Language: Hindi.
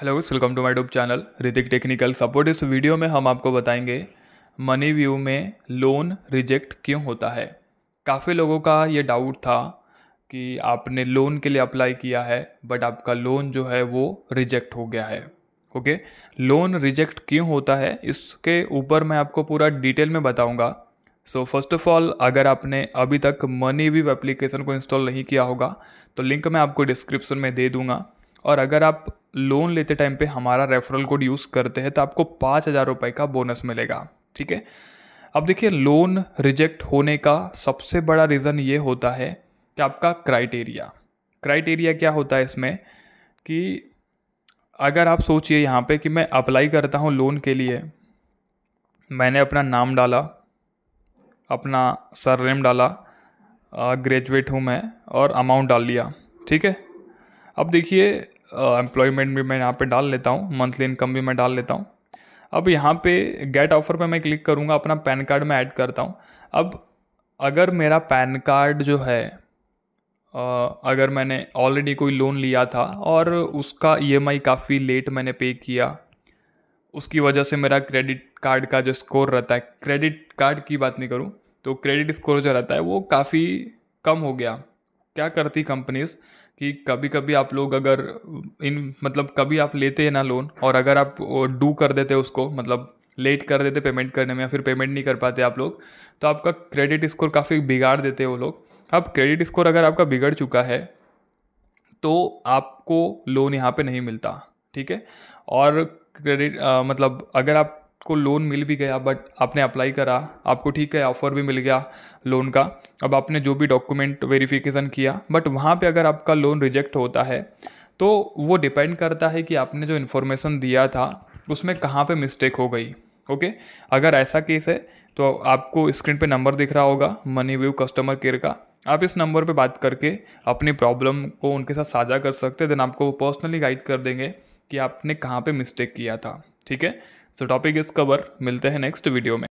hello welcome to my tube channel Hrithik technical support इस वीडियो में हम आपको बताएंगे मनी व्यू में लोन रिजेक्ट क्यों होता है काफ़ी लोगों का ये डाउट था कि आपने लोन के लिए अप्लाई किया है बट आपका लोन जो है वो रिजेक्ट हो गया है ओके लोन रिजेक्ट क्यों होता है इसके ऊपर मैं आपको पूरा डिटेल में बताऊँगा सो फर्स्ट ऑफ ऑल अगर आपने अभी तक मनी व्यू एप्लीकेशन को इंस्टॉल नहीं किया होगा तो लिंक मैं आपको डिस्क्रिप्शन में दे दूँगा और अगर आप लोन लेते टाइम पे हमारा रेफरल कोड यूज़ करते हैं तो आपको पाँच हज़ार रुपये का बोनस मिलेगा ठीक है अब देखिए लोन रिजेक्ट होने का सबसे बड़ा रीज़न ये होता है कि आपका क्राइटेरिया क्राइटेरिया क्या होता है इसमें कि अगर आप सोचिए यहाँ पे कि मैं अप्लाई करता हूँ लोन के लिए मैंने अपना नाम डाला अपना सरनेम डाला ग्रेजुएट हूँ मैं और अमाउंट डाल लिया ठीक है अब देखिए एम्प्लॉयमेंट भी मैं यहाँ पे डाल लेता हूँ मंथली इनकम भी मैं डाल लेता हूँ अब यहाँ पे गेट ऑफर पे मैं क्लिक करूँगा अपना पैन कार्ड में ऐड करता हूँ अब अगर मेरा पैन कार्ड जो है अगर मैंने ऑलरेडी कोई लोन लिया था और उसका ई काफ़ी लेट मैंने पे किया उसकी वजह से मेरा क्रेडिट कार्ड का जो स्कोर रहता है क्रेडिट कार्ड की बात नहीं करूँ तो क्रेडिट स्कोर जो रहता है वो काफ़ी कम हो गया क्या करती कंपनीज़ कि कभी कभी आप लोग अगर इन मतलब कभी आप लेते हैं ना लोन और अगर आप डू कर देते उसको मतलब लेट कर देते पेमेंट करने में या फिर पेमेंट नहीं कर पाते आप लोग तो आपका क्रेडिट स्कोर काफ़ी बिगाड़ देते हैं वो लोग अब क्रेडिट स्कोर अगर आपका बिगड़ चुका है तो आपको लोन यहाँ पे नहीं मिलता ठीक है और क्रेडिट मतलब अगर आप आपको लोन मिल भी गया बट आपने अप्लाई करा आपको ठीक है ऑफ़र भी मिल गया लोन का अब आपने जो भी डॉक्यूमेंट वेरिफिकेशन किया बट वहाँ पे अगर आपका लोन रिजेक्ट होता है तो वो डिपेंड करता है कि आपने जो इन्फॉर्मेशन दिया था उसमें कहाँ पे मिस्टेक हो गई ओके अगर ऐसा केस है तो आपको स्क्रीन पे नंबर दिख रहा होगा मनी व्यू कस्टमर केयर का आप इस नंबर पे बात करके अपनी प्रॉब्लम को उनके साथ साझा कर सकते हैं देन आपको पर्सनली गाइड कर देंगे कि आपने कहाँ पे मिस्टेक किया था ठीक है सो टॉपिक इज कवर मिलते हैं नेक्स्ट वीडियो में